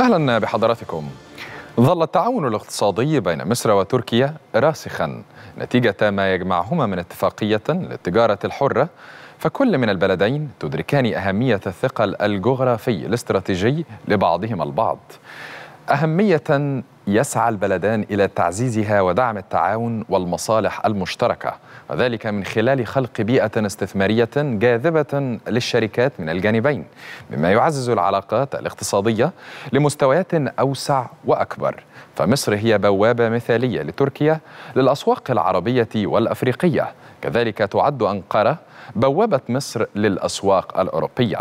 أهلا بحضراتكم ظل التعاون الاقتصادي بين مصر وتركيا راسخا نتيجة ما يجمعهما من اتفاقية للتجارة الحرة فكل من البلدين تدركان أهمية الثقل الجغرافي الاستراتيجي لبعضهما البعض أهمية يسعى البلدان إلى تعزيزها ودعم التعاون والمصالح المشتركة وذلك من خلال خلق بيئة استثمارية جاذبة للشركات من الجانبين مما يعزز العلاقات الاقتصادية لمستويات أوسع وأكبر فمصر هي بوابة مثالية لتركيا للأسواق العربية والأفريقية كذلك تعد أنقرة بوابة مصر للأسواق الأوروبية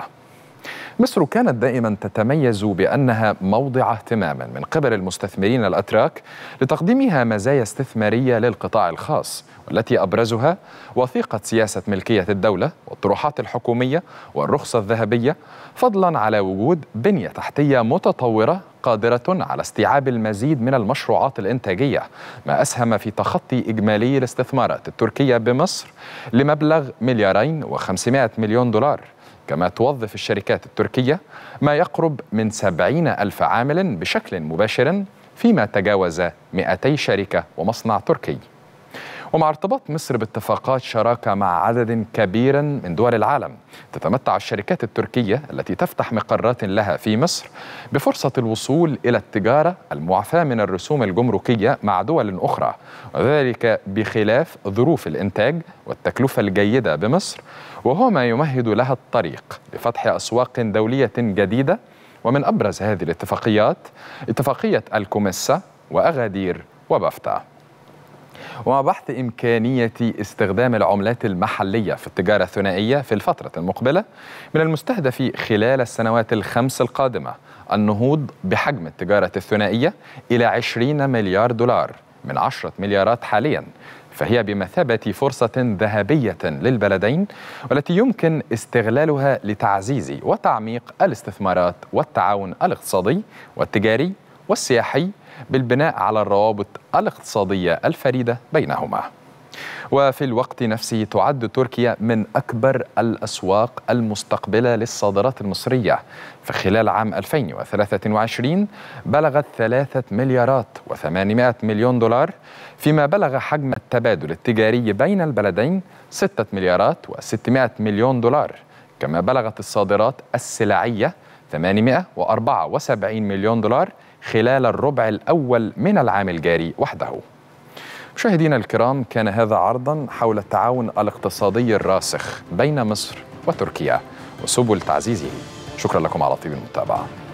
مصر كانت دائما تتميز بأنها موضع اهتمام من قبل المستثمرين الأتراك لتقديمها مزايا استثمارية للقطاع الخاص والتي أبرزها وثيقة سياسة ملكية الدولة والطروحات الحكومية والرخصة الذهبية فضلا على وجود بنية تحتية متطورة قادرة على استيعاب المزيد من المشروعات الإنتاجية ما أسهم في تخطي إجمالي الاستثمارات التركية بمصر لمبلغ مليارين وخمسمائة مليون دولار كما توظف الشركات التركية ما يقرب من سبعين ألف عامل بشكل مباشر فيما تجاوز 200 شركة ومصنع تركي ومع ارتباط مصر باتفاقات شراكة مع عدد كبير من دول العالم تتمتع الشركات التركية التي تفتح مقرات لها في مصر بفرصة الوصول إلى التجارة المعفاة من الرسوم الجمركية مع دول أخرى وذلك بخلاف ظروف الإنتاج والتكلفة الجيدة بمصر وهو ما يمهد لها الطريق لفتح أسواق دولية جديدة ومن أبرز هذه الاتفاقيات اتفاقية الكوميسا وأغادير وبافتا ومع بحث إمكانية استخدام العملات المحلية في التجارة الثنائية في الفترة المقبلة من المستهدف خلال السنوات الخمس القادمة النهوض بحجم التجارة الثنائية إلى 20 مليار دولار من 10 مليارات حالياً فهي بمثابة فرصة ذهبية للبلدين والتي يمكن استغلالها لتعزيز وتعميق الاستثمارات والتعاون الاقتصادي والتجاري والسياحي بالبناء على الروابط الاقتصادية الفريدة بينهما وفي الوقت نفسه تعد تركيا من أكبر الأسواق المستقبلة للصادرات المصرية فخلال عام 2023 بلغت 3 مليارات و800 مليون دولار فيما بلغ حجم التبادل التجاري بين البلدين 6 مليارات و600 مليون دولار كما بلغت الصادرات السلعية 874 مليون دولار خلال الربع الأول من العام الجاري وحده مشاهدينا الكرام كان هذا عرضا حول التعاون الاقتصادي الراسخ بين مصر وتركيا وسبل تعزيزه شكرا لكم على طيب المتابعه